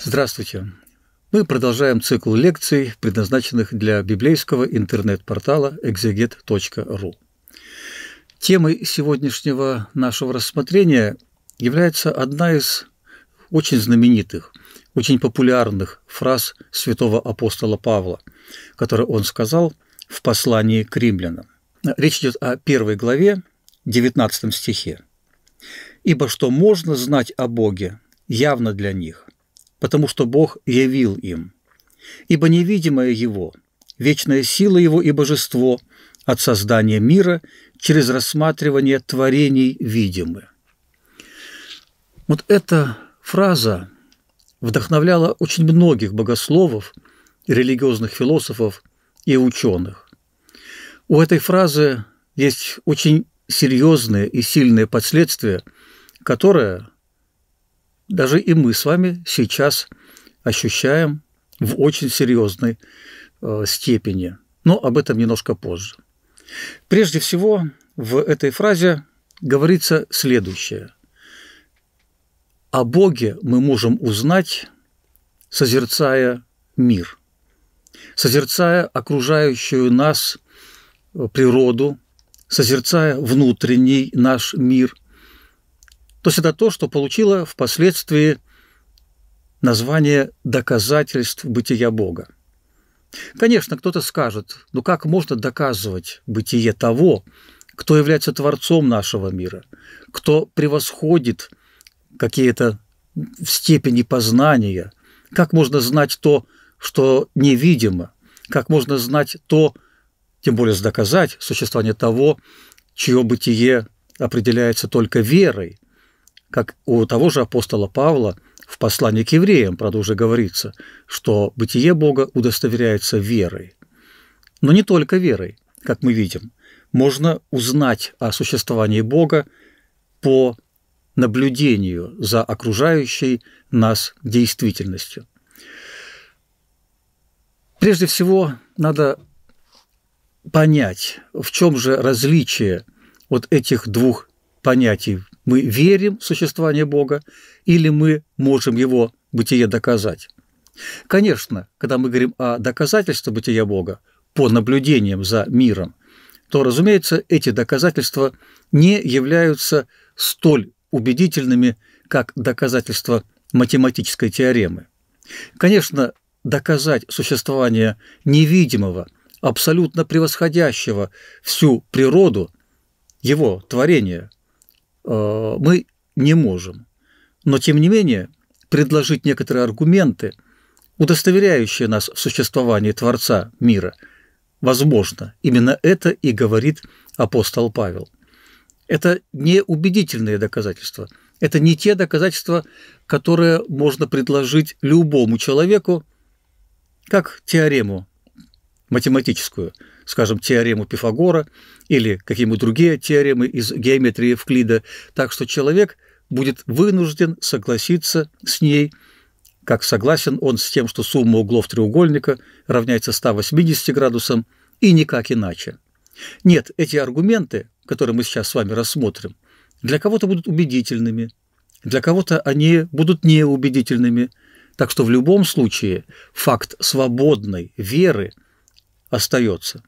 Здравствуйте! Мы продолжаем цикл лекций, предназначенных для библейского интернет-портала exeget.ru. Темой сегодняшнего нашего рассмотрения является одна из очень знаменитых, очень популярных фраз святого апостола Павла, которую он сказал в послании к римлянам. Речь идет о первой главе, 19 стихе. «Ибо что можно знать о Боге, явно для них, потому что Бог явил им. Ибо невидимое Его, вечная сила Его и Божество от создания мира через рассматривание творений видимы. Вот эта фраза вдохновляла очень многих богословов, религиозных философов и ученых. У этой фразы есть очень серьезные и сильные последствия, которые даже и мы с вами сейчас ощущаем в очень серьезной э, степени. Но об этом немножко позже. Прежде всего, в этой фразе говорится следующее. О Боге мы можем узнать, созерцая мир, созерцая окружающую нас э, природу, созерцая внутренний наш мир – то есть это то, что получило впоследствии название доказательств бытия Бога. Конечно, кто-то скажет, ну как можно доказывать бытие того, кто является творцом нашего мира, кто превосходит какие-то степени познания, как можно знать то, что невидимо, как можно знать то, тем более доказать существование того, чье бытие определяется только верой – как у того же апостола Павла в послании к евреям, правда, уже говорится, что бытие Бога удостоверяется верой. Но не только верой, как мы видим. Можно узнать о существовании Бога по наблюдению за окружающей нас действительностью. Прежде всего, надо понять, в чем же различие вот этих двух понятий. Мы верим в существование Бога или мы можем его бытие доказать. Конечно, когда мы говорим о доказательстве бытия Бога по наблюдениям за миром, то, разумеется, эти доказательства не являются столь убедительными, как доказательства математической теоремы. Конечно, доказать существование невидимого, абсолютно превосходящего всю природу, его творение, Э, мы не можем. Но, тем не менее, предложить некоторые аргументы, удостоверяющие нас в существовании Творца мира, возможно. Именно это и говорит апостол Павел. Это не убедительные доказательства. Это не те доказательства, которые можно предложить любому человеку, как теорему математическую – скажем, теорему Пифагора или какие-нибудь другие теоремы из геометрии Евклида, так что человек будет вынужден согласиться с ней, как согласен он с тем, что сумма углов треугольника равняется 180 градусам, и никак иначе. Нет, эти аргументы, которые мы сейчас с вами рассмотрим, для кого-то будут убедительными, для кого-то они будут неубедительными. Так что в любом случае факт свободной веры остается.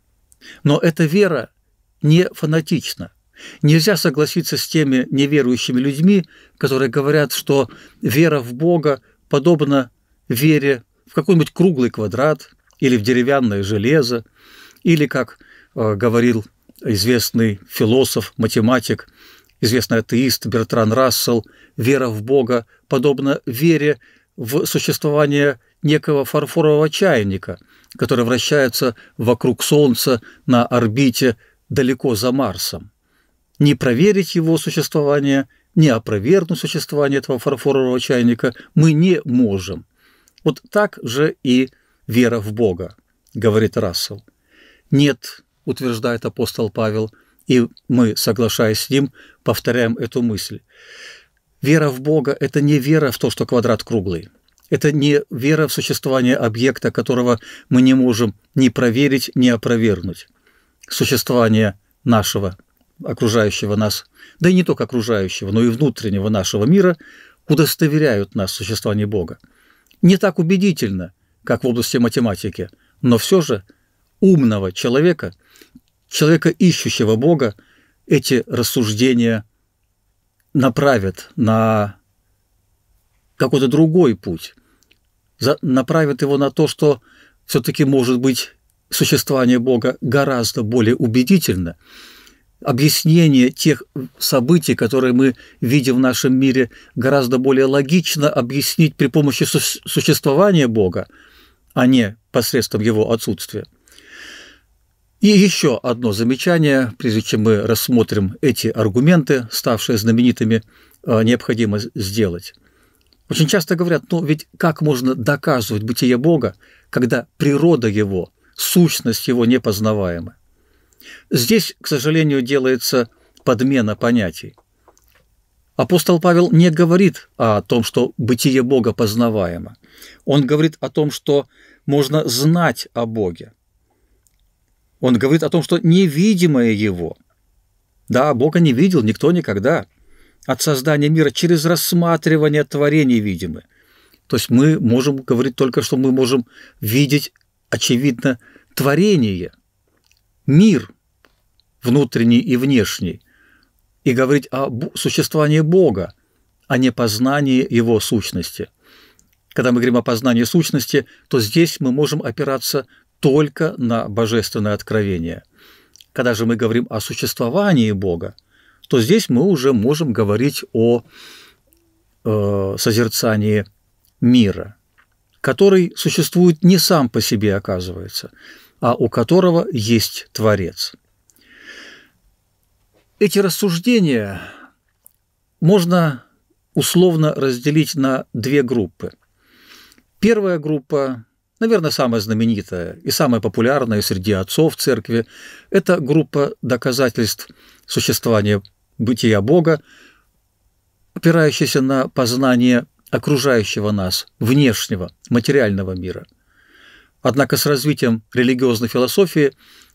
Но эта вера не фанатична. Нельзя согласиться с теми неверующими людьми, которые говорят, что вера в Бога подобна вере в какой-нибудь круглый квадрат или в деревянное железо, или, как э, говорил известный философ, математик, известный атеист Бертран Рассел, вера в Бога подобна вере в существование некого фарфорового чайника, который вращается вокруг Солнца на орбите далеко за Марсом. Не проверить его существование, не опровергнуть существование этого фарфорового чайника мы не можем. Вот так же и вера в Бога, говорит Рассел. Нет, утверждает апостол Павел, и мы, соглашаясь с ним, повторяем эту мысль. Вера в Бога – это не вера в то, что квадрат круглый. Это не вера в существование объекта, которого мы не можем ни проверить, ни опровергнуть. Существование нашего, окружающего нас, да и не только окружающего, но и внутреннего нашего мира удостоверяют нас в существовании Бога. Не так убедительно, как в области математики, но все же умного человека, человека, ищущего Бога, эти рассуждения – направят на какой-то другой путь, за, направит его на то, что все-таки может быть существование Бога гораздо более убедительно. Объяснение тех событий, которые мы видим в нашем мире, гораздо более логично объяснить при помощи су- существования Бога, а не посредством его отсутствия. И еще одно замечание, прежде чем мы рассмотрим эти аргументы, ставшие знаменитыми, а, необходимо сделать. Очень часто говорят, ну ведь как можно доказывать бытие Бога, когда природа Его, сущность Его непознаваема? Здесь, к сожалению, делается подмена понятий. Апостол Павел не говорит о том, что бытие Бога познаваемо. Он говорит о том, что можно знать о Боге. Он говорит о том, что невидимое его. Да, Бога не видел никто никогда. От создания мира через рассматривание творения видимы. То есть мы можем говорить только, что мы можем видеть, очевидно, творение, мир внутренний и внешний, и говорить о существовании Бога, а не познании Его сущности. Когда мы говорим о познании сущности, то здесь мы можем опираться только на божественное откровение. Когда же мы говорим о существовании Бога, то здесь мы уже можем говорить о э, созерцании мира, который существует не сам по себе, оказывается, а у которого есть Творец. Эти рассуждения можно условно разделить на две группы. Первая группа Наверное, самая знаменитая и самая популярная среди отцов церкви – это группа доказательств существования бытия Бога, опирающаяся на познание окружающего нас, внешнего, материального мира. Однако с развитием религиозной философии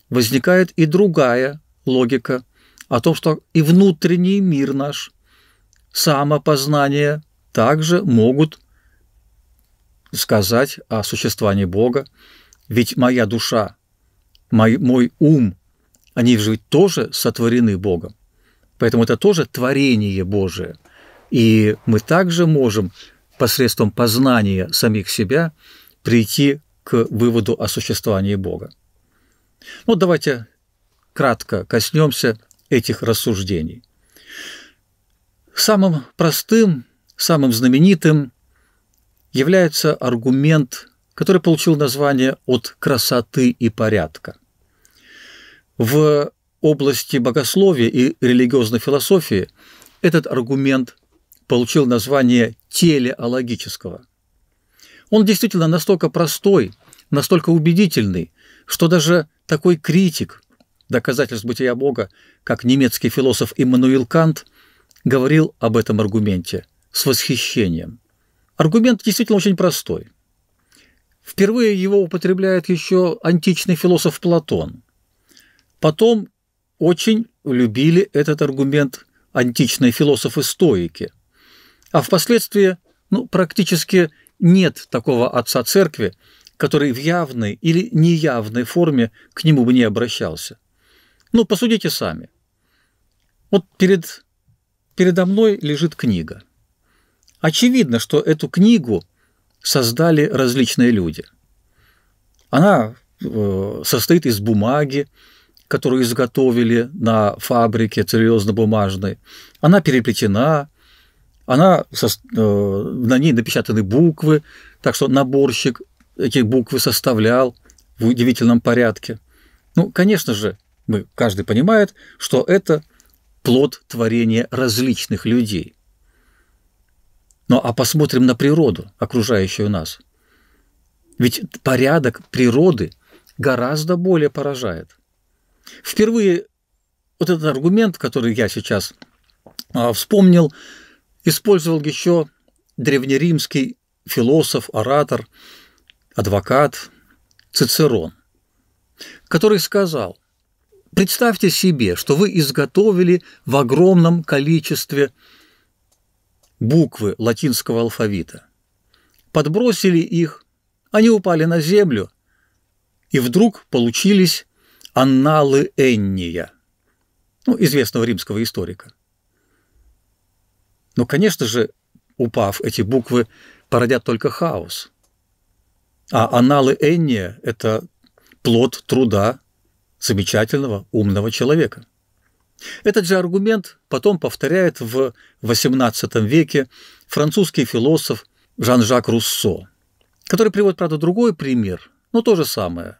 возникает и другая логика о том, что и внутренний мир наш, самопознание также могут сказать о существовании Бога, ведь моя душа, мой, мой ум, они же ведь тоже сотворены Богом. Поэтому это тоже творение Божие. И мы также можем посредством познания самих себя прийти к выводу о существовании Бога. Вот ну, давайте кратко коснемся этих рассуждений. Самым простым, самым знаменитым является аргумент, который получил название «от красоты и порядка». В области богословия и религиозной философии этот аргумент получил название телеологического. Он действительно настолько простой, настолько убедительный, что даже такой критик доказательств бытия Бога, как немецкий философ Иммануил Кант, говорил об этом аргументе с восхищением – Аргумент действительно очень простой. Впервые его употребляет еще античный философ Платон. Потом очень любили этот аргумент античные философы-стоики. А впоследствии ну, практически нет такого отца церкви, который в явной или неявной форме к нему бы не обращался. Ну, посудите сами. Вот перед, передо мной лежит книга – Очевидно, что эту книгу создали различные люди. Она э, состоит из бумаги, которую изготовили на фабрике целлюлозно-бумажной. Она переплетена, она, э, на ней напечатаны буквы, так что наборщик эти буквы составлял в удивительном порядке. Ну, конечно же, мы, каждый понимает, что это плод творения различных людей. Ну а посмотрим на природу, окружающую нас. Ведь порядок природы гораздо более поражает. Впервые вот этот аргумент, который я сейчас а, вспомнил, использовал еще древнеримский философ, оратор, адвокат Цицерон, который сказал, представьте себе, что вы изготовили в огромном количестве буквы латинского алфавита. Подбросили их, они упали на землю, и вдруг получились анналы Энния, ну, известного римского историка. Но, конечно же, упав, эти буквы породят только хаос. А аналы Энния – это плод труда замечательного умного человека – этот же аргумент потом повторяет в XVIII веке французский философ Жан-Жак Руссо, который приводит, правда, другой пример, но то же самое,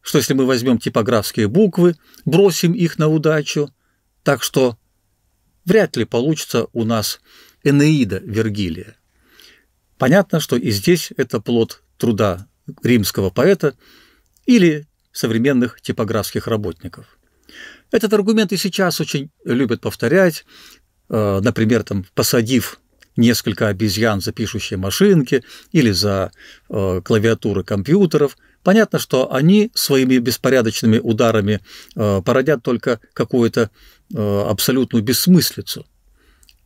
что если мы возьмем типографские буквы, бросим их на удачу, так что вряд ли получится у нас Энеида Вергилия. Понятно, что и здесь это плод труда римского поэта или современных типографских работников. Этот аргумент и сейчас очень любят повторять. Э, например, там, посадив несколько обезьян за пишущие машинки или за э, клавиатуры компьютеров, понятно, что они своими беспорядочными ударами э, породят только какую-то абсолютную бессмыслицу.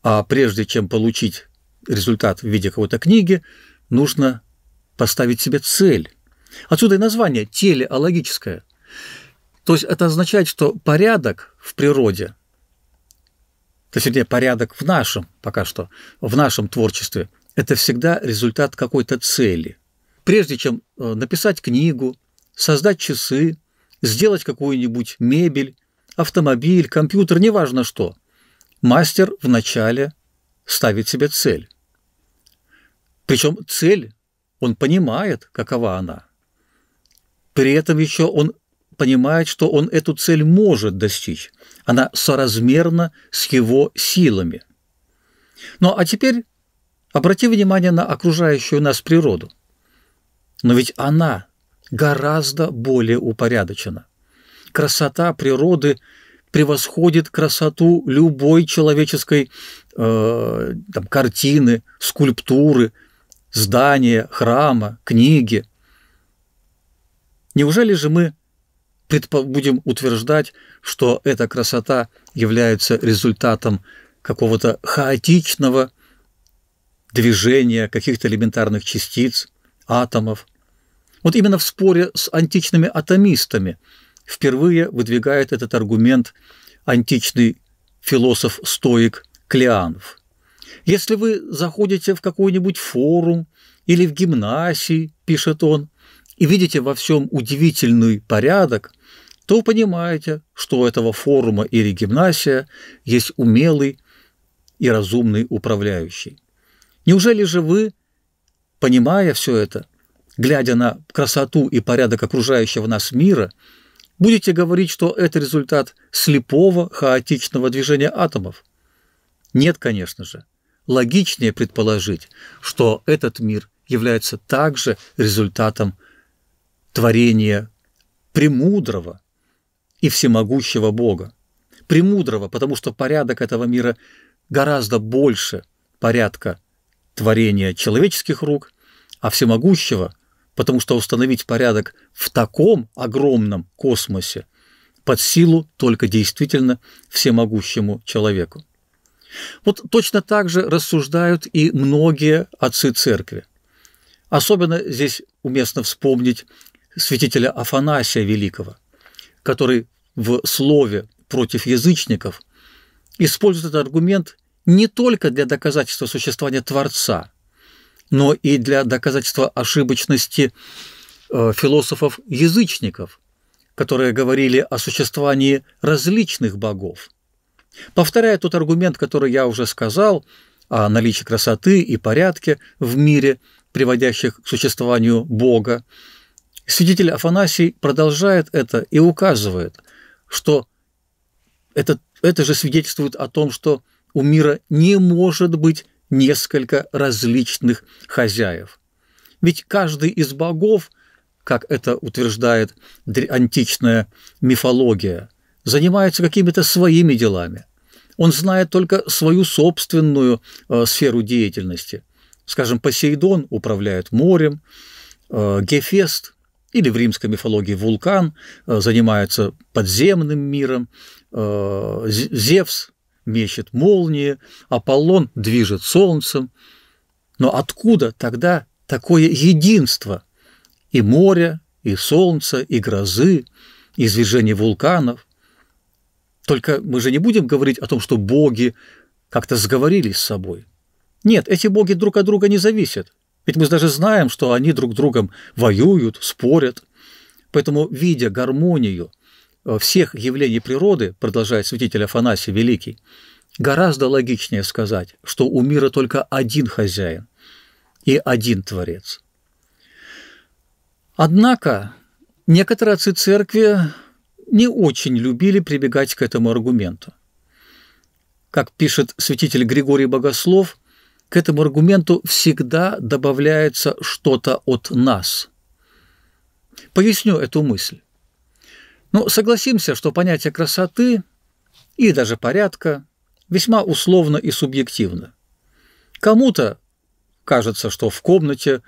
А прежде чем получить результат в виде какой-то книги, нужно поставить себе цель. Отсюда и название телеологическое. То есть это означает, что порядок в природе, то точнее порядок в нашем пока что, в нашем творчестве, это всегда результат какой-то цели. Прежде чем э, написать книгу, создать часы, сделать какую-нибудь мебель, автомобиль, компьютер, неважно что, мастер вначале ставит себе цель. Причем цель он понимает, какова она. При этом еще он понимает, что он эту цель может достичь. Она соразмерна с его силами. Ну а теперь обрати внимание на окружающую нас природу. Но ведь она гораздо более упорядочена. Красота природы превосходит красоту любой человеческой э, там, картины, скульптуры, здания, храма, книги. Неужели же мы предпо- будем утверждать, что эта красота является результатом какого-то хаотичного движения каких-то элементарных частиц, атомов. Вот именно в споре с античными атомистами впервые выдвигает этот аргумент античный философ-стоик Клеанов. Если вы заходите в какой-нибудь форум или в гимнасии, пишет он, и видите во всем удивительный порядок, то понимаете, что у этого форума или гимнасия есть умелый и разумный управляющий. Неужели же вы, понимая все это, глядя на красоту и порядок окружающего нас мира, будете говорить, что это результат слепого хаотичного движения атомов? Нет, конечно же. Логичнее предположить, что этот мир является также результатом творение премудрого и всемогущего Бога. Премудрого, потому что порядок этого мира гораздо больше порядка творения человеческих рук, а всемогущего, потому что установить порядок в таком огромном космосе под силу только действительно всемогущему человеку. Вот точно так же рассуждают и многие отцы церкви. Особенно здесь уместно вспомнить святителя Афанасия Великого, который в слове против язычников использует этот аргумент не только для доказательства существования Творца, но и для доказательства ошибочности э, философов-язычников, которые говорили о существовании различных богов. Повторяя тот аргумент, который я уже сказал, о наличии красоты и порядке в мире, приводящих к существованию Бога, Свидетель Афанасий продолжает это и указывает, что это, это же свидетельствует о том, что у мира не может быть несколько различных хозяев. Ведь каждый из богов, как это утверждает античная мифология, занимается какими-то своими делами. Он знает только свою собственную э, сферу деятельности. Скажем, Посейдон управляет морем, э, Гефест или в римской мифологии вулкан, э, занимается подземным миром, э, Зевс мечет молнии, Аполлон движет солнцем. Но откуда тогда такое единство и моря, и солнца, и грозы, и извержения вулканов? Только мы же не будем говорить о том, что боги как-то сговорились с собой. Нет, эти боги друг от друга не зависят. Ведь мы даже знаем, что они друг с другом воюют, спорят. Поэтому, видя гармонию э, всех явлений природы, продолжает святитель Афанасий Великий, гораздо логичнее сказать, что у мира только один хозяин и один Творец. Однако некоторые отцы церкви не очень любили прибегать к этому аргументу. Как пишет святитель Григорий Богослов, к этому аргументу всегда добавляется что-то от нас. Поясню эту мысль. Но ну, согласимся, что понятие красоты и даже порядка весьма условно и субъективно. Кому-то кажется, что в комнате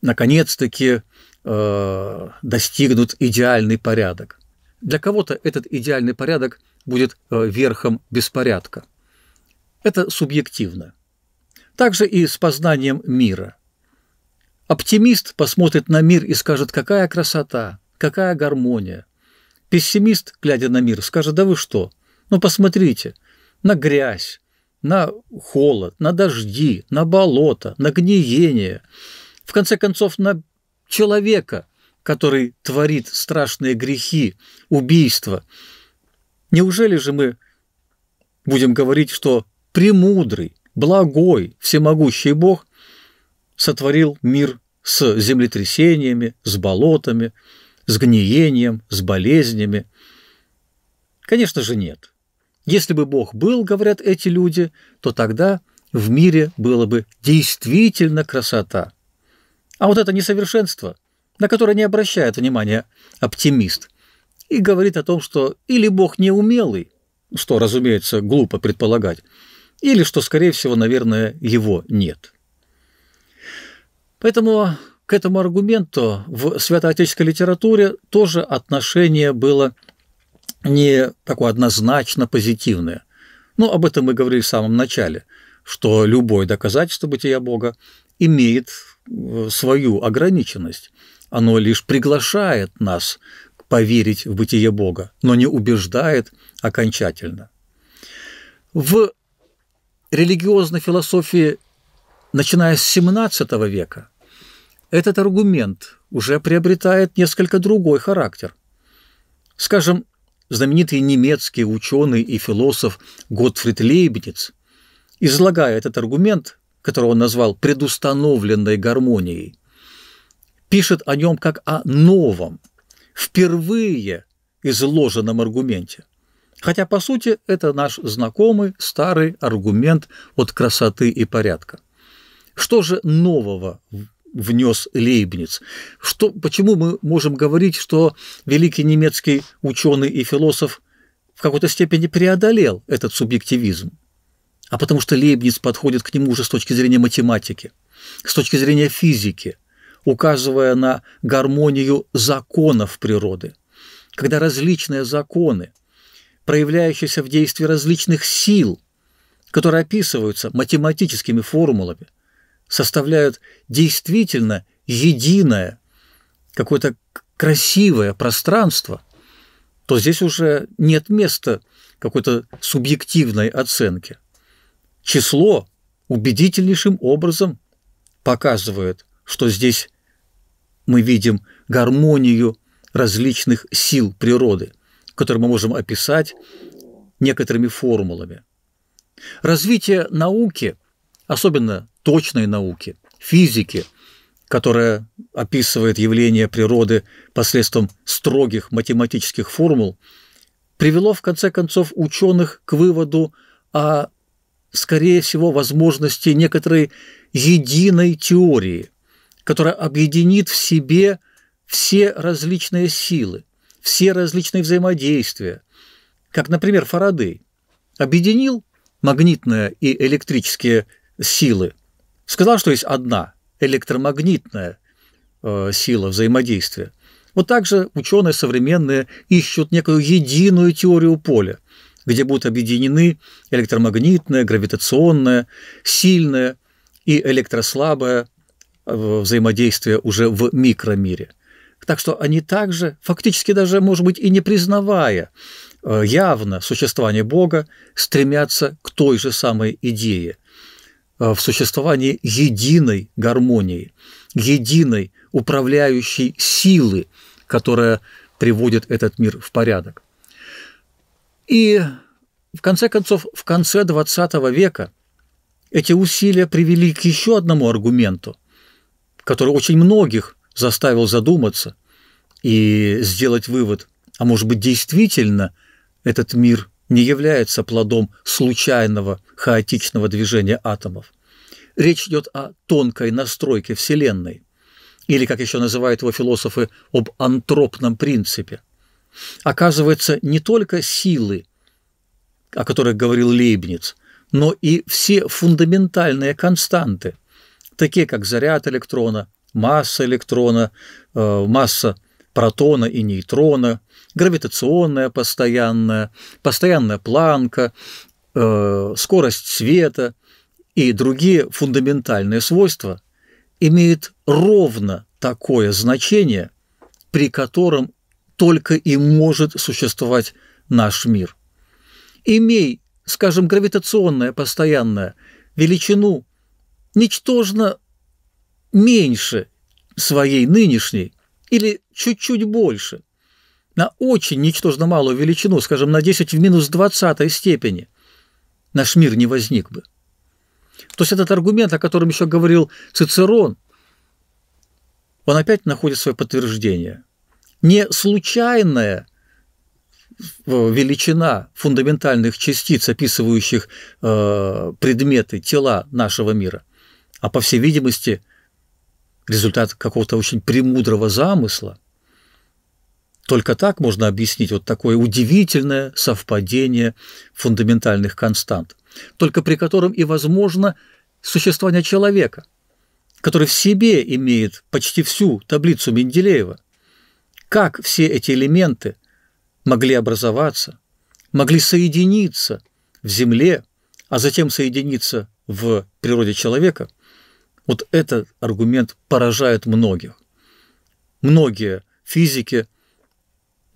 наконец-таки э, достигнут идеальный порядок. Для кого-то этот идеальный порядок будет э, верхом беспорядка. Это субъективно также и с познанием мира. Оптимист посмотрит на мир и скажет, какая красота, какая гармония. Пессимист, глядя на мир, скажет, да вы что, ну посмотрите, на грязь, на холод, на дожди, на болото, на гниение, в конце концов, на человека, который творит страшные грехи, убийства. Неужели же мы будем говорить, что премудрый, благой, всемогущий Бог сотворил мир с землетрясениями, с болотами, с гниением, с болезнями? Конечно же, нет. Если бы Бог был, говорят эти люди, то тогда в мире было бы действительно красота. А вот это несовершенство, на которое не обращает внимания оптимист, и говорит о том, что или Бог неумелый, что, разумеется, глупо предполагать, или, что, скорее всего, наверное, его нет. Поэтому к этому аргументу в святоотеческой литературе тоже отношение было не такое однозначно позитивное. Но ну, об этом мы говорили в самом начале, что любое доказательство бытия Бога имеет э, свою ограниченность. Оно лишь приглашает нас поверить в бытие Бога, но не убеждает окончательно. В религиозной философии, начиная с XVII века, этот аргумент уже приобретает несколько другой характер. Скажем, знаменитый немецкий ученый и философ Готфрид Лейбниц, излагая этот аргумент, который он назвал предустановленной гармонией, пишет о нем как о новом, впервые изложенном аргументе. Хотя, по сути, это наш знакомый старый аргумент от красоты и порядка. Что же нового внес Лейбниц? Что, почему мы можем говорить, что великий немецкий ученый и философ в какой-то степени преодолел этот субъективизм? А потому что Лейбниц подходит к нему уже с точки зрения математики, с точки зрения физики, указывая на гармонию законов природы, когда различные законы – проявляющийся в действии различных сил, которые описываются математическими формулами, составляют действительно единое, какое-то красивое пространство, то здесь уже нет места какой-то субъективной оценке. Число убедительнейшим образом показывает, что здесь мы видим гармонию различных сил природы – который мы можем описать некоторыми формулами. Развитие науки, особенно точной науки, физики, которая описывает явления природы посредством строгих математических формул, привело в конце концов ученых к выводу о, скорее всего, возможности некоторой единой теории, которая объединит в себе все различные силы – все различные взаимодействия, как, например, Фарадей, объединил магнитные и электрические силы, сказал, что есть одна электромагнитная э, сила взаимодействия. Вот также ученые современные ищут некую единую теорию поля, где будут объединены электромагнитное, гравитационное, сильное и электрослабое э, взаимодействие уже в микромире – так что они также, фактически даже, может быть, и не признавая э, явно существование Бога, стремятся к той же самой идее э, в существовании единой гармонии, единой управляющей силы, которая приводит этот мир в порядок. И в конце концов, в конце XX века эти усилия привели к еще одному аргументу, который очень многих заставил задуматься и сделать вывод, а может быть действительно этот мир не является плодом случайного хаотичного движения атомов. Речь идет о тонкой настройке Вселенной, или, как еще называют его философы, об антропном принципе. Оказывается, не только силы, о которых говорил Лейбниц, но и все фундаментальные константы, такие как заряд электрона, масса электрона, э, масса протона и нейтрона, гравитационная постоянная, постоянная планка, э, скорость света и другие фундаментальные свойства имеют ровно такое значение, при котором только и может существовать наш мир. Имей, скажем, гравитационная постоянная величину ничтожно меньше своей нынешней или чуть-чуть больше, на очень ничтожно малую величину, скажем, на 10 в минус 20 степени, наш мир не возник бы. То есть этот аргумент, о котором еще говорил Цицерон, он опять находит свое подтверждение. Не случайная величина фундаментальных частиц, описывающих э, предметы, тела нашего мира, а по всей видимости – результат какого-то очень премудрого замысла. Только так можно объяснить вот такое удивительное совпадение фундаментальных констант, только при котором и возможно существование человека, который в себе имеет почти всю таблицу Менделеева. Как все эти элементы могли образоваться, могли соединиться в Земле, а затем соединиться в природе человека – вот этот аргумент поражает многих. Многие физики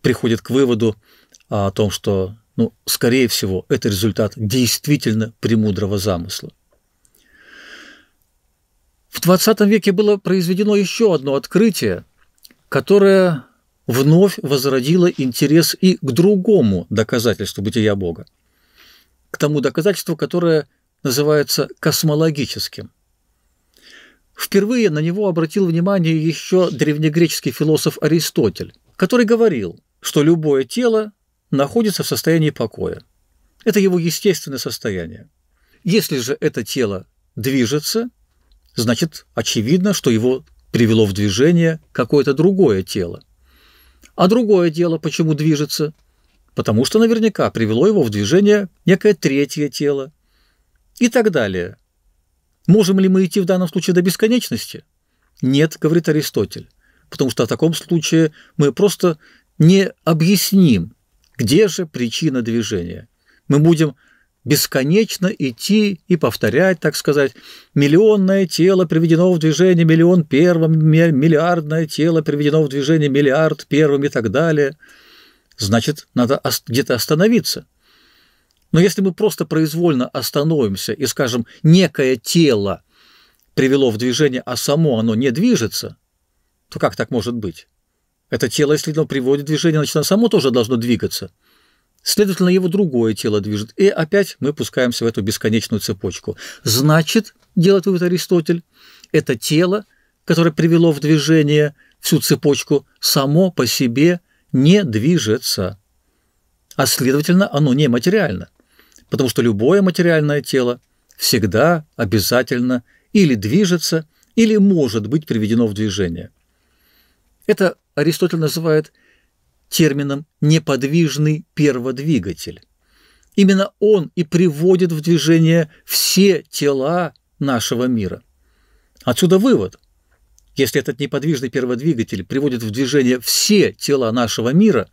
приходят к выводу а, о том, что, ну, скорее всего, это результат действительно премудрого замысла. В 20 веке было произведено еще одно открытие, которое вновь возродило интерес и к другому доказательству бытия Бога, к тому доказательству, которое называется космологическим. Впервые на него обратил внимание еще древнегреческий философ Аристотель, который говорил, что любое тело находится в состоянии покоя. Это его естественное состояние. Если же это тело движется, значит, очевидно, что его привело в движение какое-то другое тело. А другое дело почему движется? Потому что наверняка привело его в движение некое третье тело. И так далее – Можем ли мы идти в данном случае до бесконечности? Нет, говорит Аристотель, потому что в таком случае мы просто не объясним, где же причина движения. Мы будем бесконечно идти и повторять, так сказать, миллионное тело приведено в движение миллион первым, миллиардное тело приведено в движение миллиард первым и так далее. Значит, надо где-то остановиться – но если мы просто произвольно остановимся и скажем «некое тело привело в движение, а само оно не движется», то как так может быть? Это тело, если оно приводит в движение, значит, оно само тоже должно двигаться. Следовательно, его другое тело движет. И опять мы пускаемся в эту бесконечную цепочку. Значит, делает вывод Аристотель, это тело, которое привело в движение всю цепочку, само по себе не движется. А следовательно, оно не материально потому что любое материальное тело всегда, обязательно или движется, или может быть приведено в движение. Это Аристотель называет термином «неподвижный перводвигатель». Именно он и приводит в движение все тела нашего мира. Отсюда вывод. Если этот неподвижный перводвигатель приводит в движение все тела нашего мира,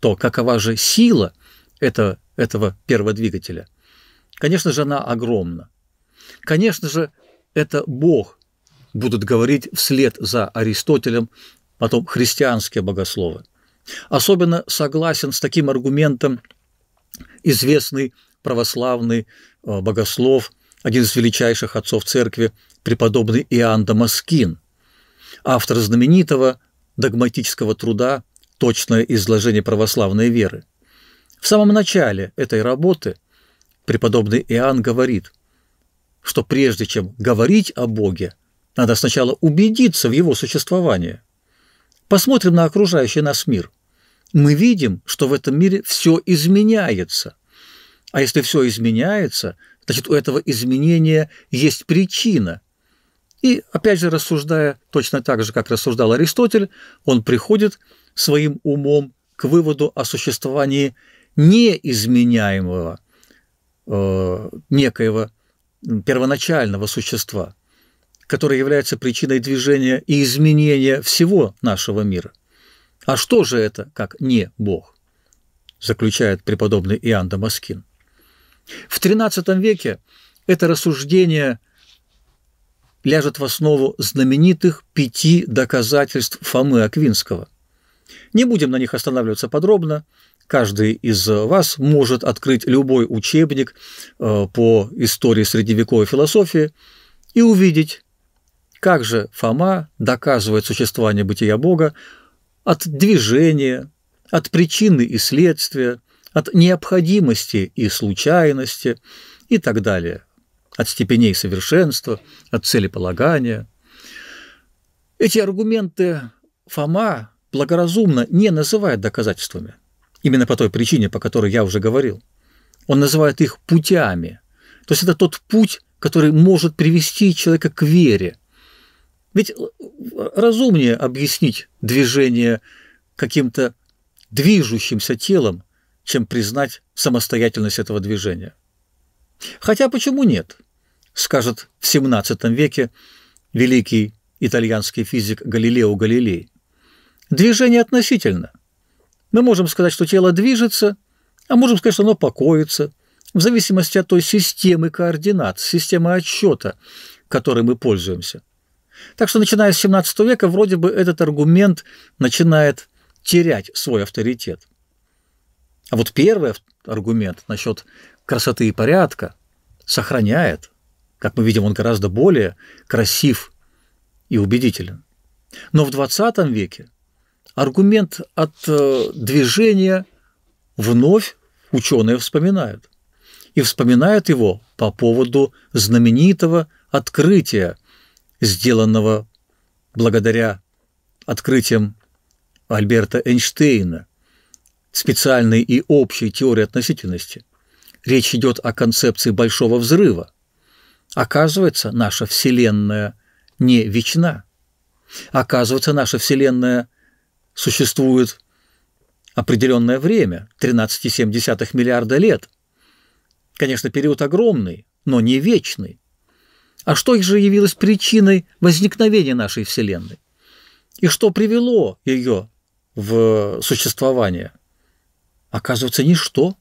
то какова же сила – это, этого первого двигателя. Конечно же, она огромна. Конечно же, это Бог, будут говорить вслед за Аристотелем, потом христианские богословы. Особенно согласен с таким аргументом известный православный э, богослов, один из величайших отцов церкви, преподобный Иоанн Дамаскин, автор знаменитого догматического труда «Точное изложение православной веры». В самом начале этой работы преподобный Иоанн говорит, что прежде чем говорить о Боге, надо сначала убедиться в его существовании. Посмотрим на окружающий нас мир. Мы видим, что в этом мире все изменяется. А если все изменяется, значит у этого изменения есть причина. И опять же, рассуждая точно так же, как рассуждал Аристотель, он приходит своим умом к выводу о существовании неизменяемого э, некоего первоначального существа, которое является причиной движения и изменения всего нашего мира. А что же это, как не Бог, заключает преподобный Иоанн Дамаскин. В XIII веке это рассуждение ляжет в основу знаменитых пяти доказательств Фомы Аквинского. Не будем на них останавливаться подробно, Каждый из вас может открыть любой учебник э, по истории средневековой философии и увидеть, как же Фома доказывает существование бытия Бога от движения, от причины и следствия, от необходимости и случайности и так далее, от степеней совершенства, от целеполагания. Эти аргументы Фома благоразумно не называет доказательствами – Именно по той причине, по которой я уже говорил. Он называет их путями. То есть это тот путь, который может привести человека к вере. Ведь э, разумнее объяснить движение каким-то движущимся телом, чем признать самостоятельность этого движения. Хотя почему нет? Скажет в XVII веке великий итальянский физик Галилео Галилей. Движение относительно. Мы можем сказать, что тело движется, а можем сказать, что оно покоится, в зависимости от той системы координат, системы отсчета, которой мы пользуемся. Так что, начиная с 17 века, вроде бы этот аргумент начинает терять свой авторитет. А вот первый аргумент насчет красоты и порядка сохраняет. Как мы видим, он гораздо более красив и убедителен. Но в XX веке аргумент от э, движения вновь ученые вспоминают. И вспоминают его по поводу знаменитого открытия, сделанного благодаря открытиям Альберта Эйнштейна, специальной и общей теории относительности. Речь идет о концепции Большого взрыва. Оказывается, наша Вселенная не вечна. Оказывается, наша Вселенная – существует определенное время, 13,7 миллиарда лет. Конечно, период огромный, но не вечный. А что же явилось причиной возникновения нашей Вселенной? И что привело ее в существование? Оказывается, ничто.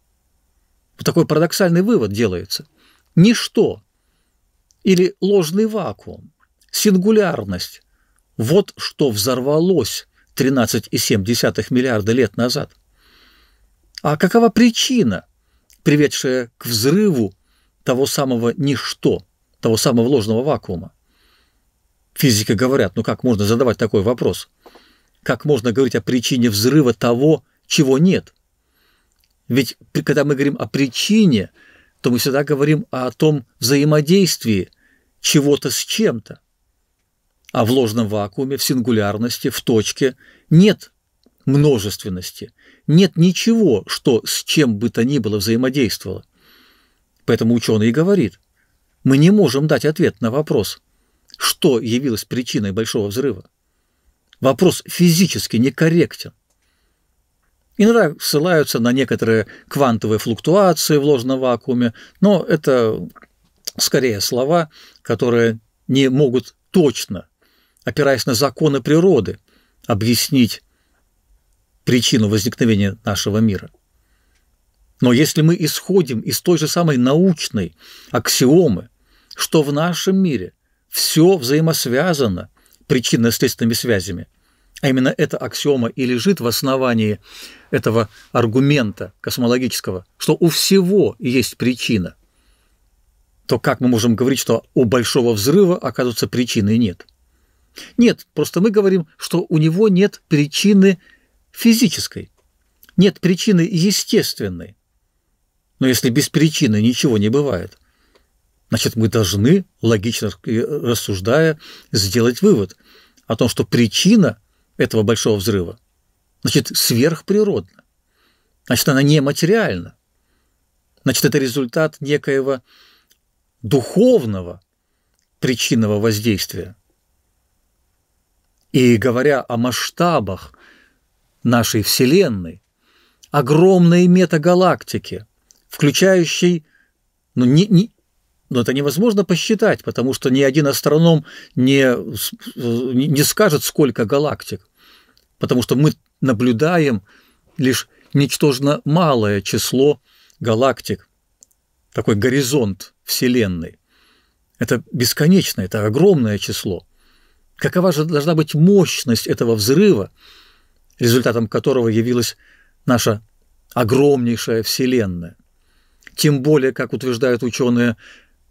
Вот такой парадоксальный вывод делается. Ничто или ложный вакуум, сингулярность – вот что взорвалось 13,7 миллиарда лет назад. А какова причина, приведшая к взрыву того самого ничто, того самого ложного вакуума? Физики говорят, ну как можно задавать такой вопрос? Как можно говорить о причине взрыва того, чего нет? Ведь когда мы говорим о причине, то мы всегда говорим о том взаимодействии чего-то с чем-то. А в ложном вакууме, в сингулярности, в точке нет множественности, нет ничего, что с чем бы то ни было взаимодействовало. Поэтому ученый и говорит, мы не можем дать ответ на вопрос, что явилось причиной большого взрыва. Вопрос физически некорректен. Иногда ссылаются на некоторые квантовые флуктуации в ложном вакууме, но это скорее слова, которые не могут точно опираясь на законы природы, объяснить причину возникновения нашего мира. Но если мы исходим из той же самой научной аксиомы, что в нашем мире все взаимосвязано причинно-следственными связями, а именно эта аксиома и лежит в основании этого аргумента космологического, что у всего есть причина, то как мы можем говорить, что у большого взрыва, оказывается, причины нет – нет, просто мы говорим, что у него нет причины физической, нет причины естественной. Но если без причины ничего не бывает, значит мы должны, логично э, рассуждая, сделать вывод о том, что причина этого большого взрыва, значит, сверхприродна, значит, она нематериальна, значит, это результат некоего духовного причинного воздействия. И говоря о масштабах нашей Вселенной, огромной метагалактики, включающей, ну, не, не, но ну, это невозможно посчитать, потому что ни один астроном не, не скажет, сколько галактик, потому что мы наблюдаем лишь ничтожно малое число галактик, такой горизонт Вселенной. Это бесконечно, это огромное число. Какова же должна быть мощность этого взрыва, результатом которого явилась наша огромнейшая Вселенная? Тем более, как утверждают ученые,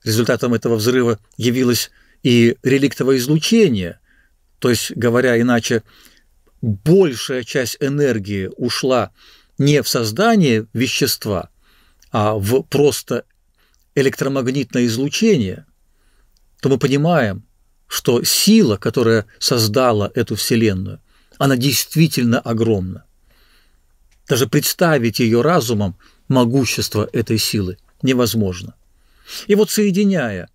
результатом этого взрыва явилось и реликтовое излучение, то есть, говоря иначе, большая часть энергии ушла не в создание вещества, а в просто электромагнитное излучение, то мы понимаем, что сила, которая создала эту Вселенную, она действительно огромна. Даже представить ее разумом могущество этой силы невозможно. И вот соединяя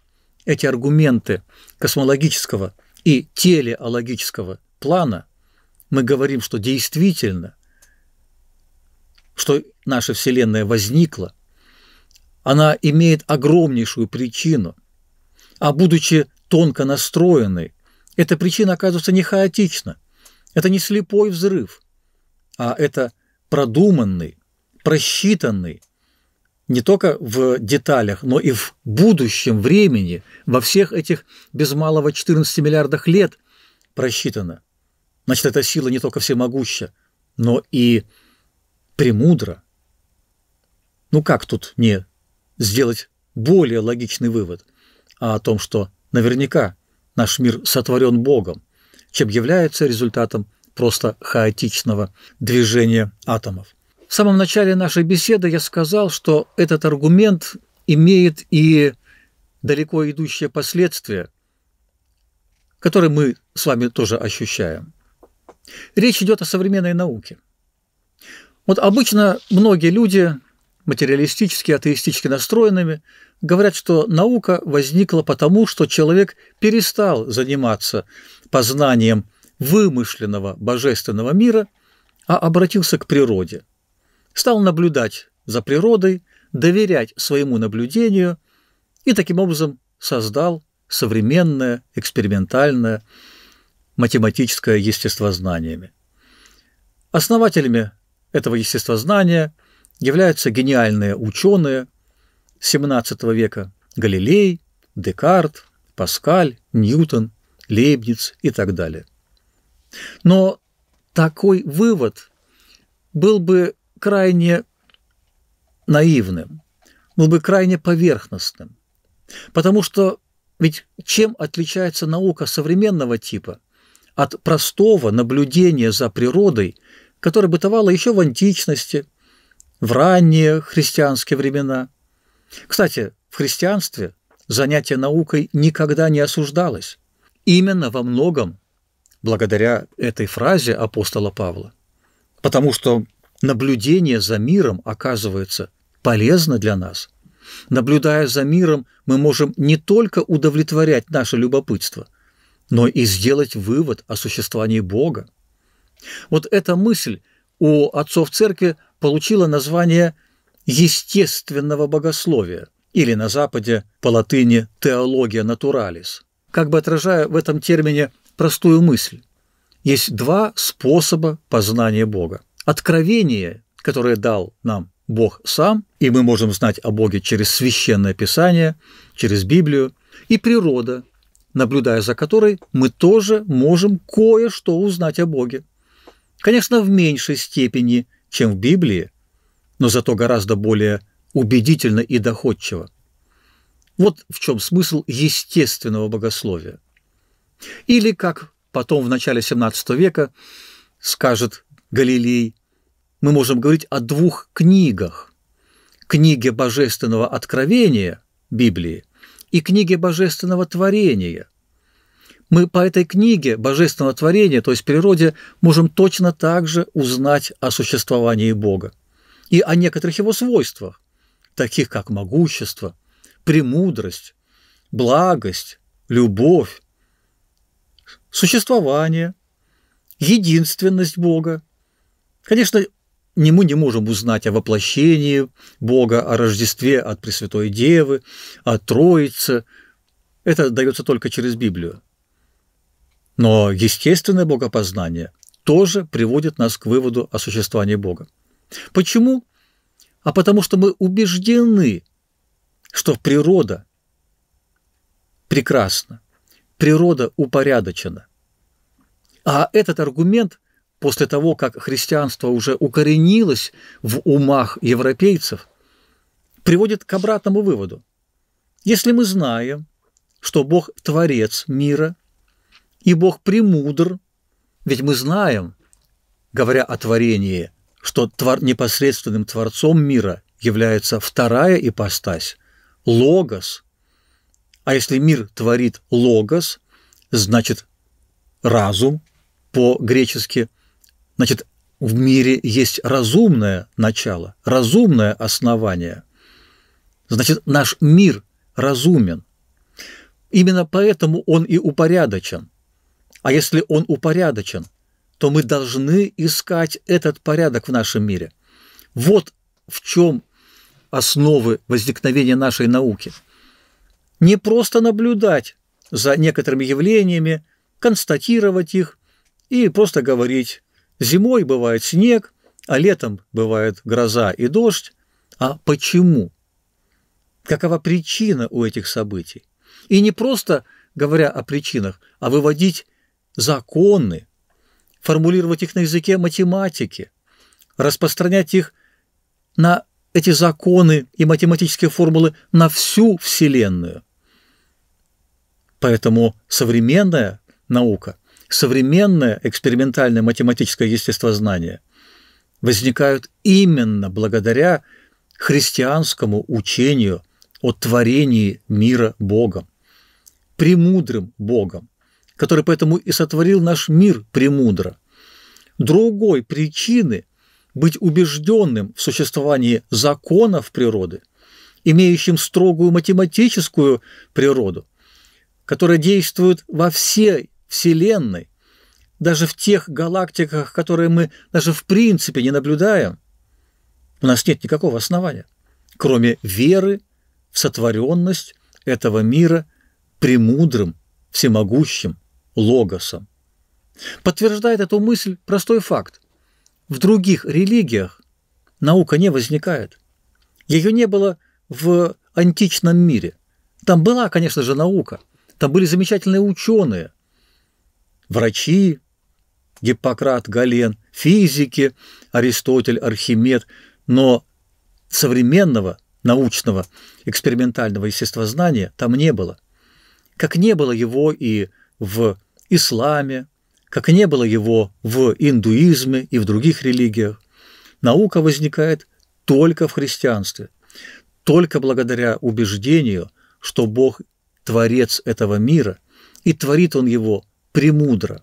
эти аргументы космологического и телеологического плана, мы говорим, что действительно, что наша Вселенная возникла, она имеет огромнейшую причину, а будучи тонко настроены. Эта причина оказывается не хаотична. Это не слепой взрыв, а это продуманный, просчитанный, не только в деталях, но и в будущем времени, во всех этих без малого 14 миллиардах лет просчитано. Значит, эта сила не только всемогуща, но и премудра. Ну как тут не сделать более логичный вывод о том, что Наверняка наш мир сотворен Богом, чем является результатом просто хаотичного движения атомов. В самом начале нашей беседы я сказал, что этот аргумент имеет и далеко идущие последствия, которые мы с вами тоже ощущаем. Речь идет о современной науке. Вот обычно многие люди материалистически, атеистически настроенными, говорят, что наука возникла потому, что человек перестал заниматься познанием вымышленного божественного мира, а обратился к природе. Стал наблюдать за природой, доверять своему наблюдению и таким образом создал современное экспериментальное математическое естествознаниями. Основателями этого естествознания являются гениальные ученые XVII века Галилей, Декарт, Паскаль, Ньютон, Лейбниц и так далее. Но такой вывод был бы крайне наивным, был бы крайне поверхностным, потому что ведь чем отличается наука современного типа от простого наблюдения за природой, которое бытовало еще в античности, в ранние христианские времена. Кстати, в христианстве занятие наукой никогда не осуждалось. Именно во многом благодаря этой фразе апостола Павла. Потому что наблюдение за миром оказывается полезно для нас. Наблюдая за миром, мы можем не только удовлетворять наше любопытство, но и сделать вывод о существовании Бога. Вот эта мысль у отцов церкви получило название естественного богословия или на Западе по латыни «теология натуралис», как бы отражая в этом термине простую мысль. Есть два способа познания Бога. Откровение, которое дал нам Бог сам, и мы можем знать о Боге через священное писание, через Библию, и природа, наблюдая за которой мы тоже можем кое-что узнать о Боге. Конечно, в меньшей степени, чем в Библии, но зато гораздо более убедительно и доходчиво. Вот в чем смысл естественного богословия. Или, как потом в начале XVII века скажет Галилей, мы можем говорить о двух книгах. Книге божественного откровения Библии и книге божественного творения мы по этой книге божественного творения, то есть природе, можем точно так же узнать о существовании Бога и о некоторых его свойствах, таких как могущество, премудрость, благость, любовь, существование, единственность Бога. Конечно, не мы не можем узнать о воплощении Бога, о Рождестве от Пресвятой Девы, о Троице. Это дается только через Библию. Но естественное богопознание тоже приводит нас к выводу о существовании Бога. Почему? А потому что мы убеждены, что природа прекрасна, природа упорядочена. А этот аргумент после того, как христианство уже укоренилось в умах европейцев, приводит к обратному выводу. Если мы знаем, что Бог – творец мира, и Бог премудр. Ведь мы знаем, говоря о творении, что твор... непосредственным творцом мира является вторая ипостась – логос. А если мир творит логос, значит разум по-гречески, значит в мире есть разумное начало, разумное основание. Значит, наш мир разумен. Именно поэтому он и упорядочен. А если он упорядочен, то мы должны искать этот порядок в нашем мире. Вот в чем основы возникновения нашей науки. Не просто наблюдать за некоторыми явлениями, констатировать их и просто говорить, зимой бывает снег, а летом бывает гроза и дождь, а почему? Какова причина у этих событий? И не просто говоря о причинах, а выводить законы, формулировать их на языке математики, распространять их на эти законы и математические формулы на всю Вселенную. Поэтому современная наука, современное экспериментальное математическое естествознание возникают именно благодаря христианскому учению о творении мира Богом, премудрым Богом, который поэтому и сотворил наш мир премудро. Другой причины быть убежденным в существовании законов природы, имеющим строгую математическую природу, которая действует во всей Вселенной, даже в тех галактиках, которые мы даже в принципе не наблюдаем, у нас нет никакого основания, кроме веры в сотворенность этого мира премудрым, всемогущим, логосом. Подтверждает эту мысль простой факт. В других религиях наука не возникает. Ее не было в античном мире. Там была, конечно же, наука. Там были замечательные ученые, врачи, Гиппократ, Гален, физики, Аристотель, Архимед, но современного научного экспериментального естествознания там не было. Как не было его и в исламе, как не было его в индуизме и в других религиях. Наука возникает только в христианстве, только благодаря убеждению, что Бог – творец этого мира, и творит Он его премудро.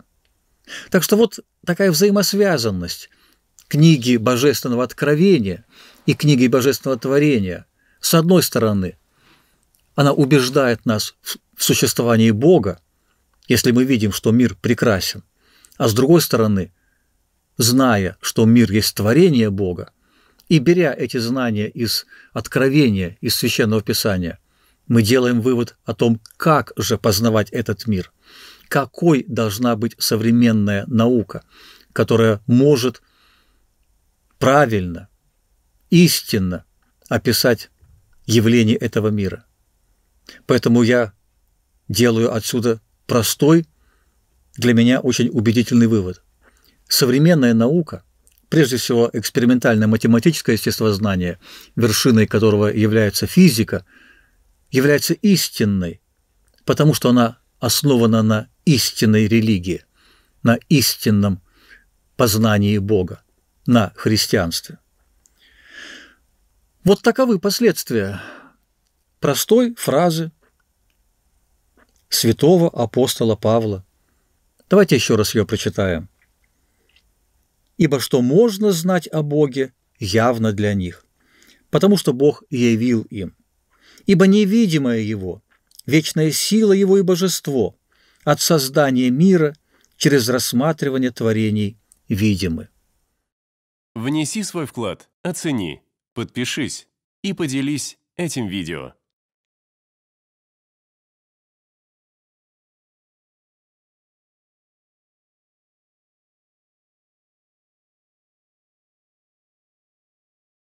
Так что вот такая взаимосвязанность книги Божественного Откровения и книги Божественного Творения. С одной стороны, она убеждает нас в существовании Бога, если мы видим, что мир прекрасен, а с другой стороны, зная, что мир есть творение Бога, и беря эти знания из откровения, из священного писания, мы делаем вывод о том, как же познавать этот мир, какой должна быть современная наука, которая может правильно, истинно описать явление этого мира. Поэтому я делаю отсюда простой, для меня очень убедительный вывод. Современная наука, прежде всего экспериментальное математическое естествознание, вершиной которого является физика, является истинной, потому что она основана на истинной религии, на истинном познании Бога, на христианстве. Вот таковы последствия простой фразы святого апостола Павла. Давайте еще раз ее прочитаем. «Ибо что можно знать о Боге, явно для них, потому что Бог явил им. Ибо невидимое Его, вечная сила Его и божество от создания мира через рассматривание творений видимы». Внеси свой вклад, оцени, подпишись и поделись этим видео.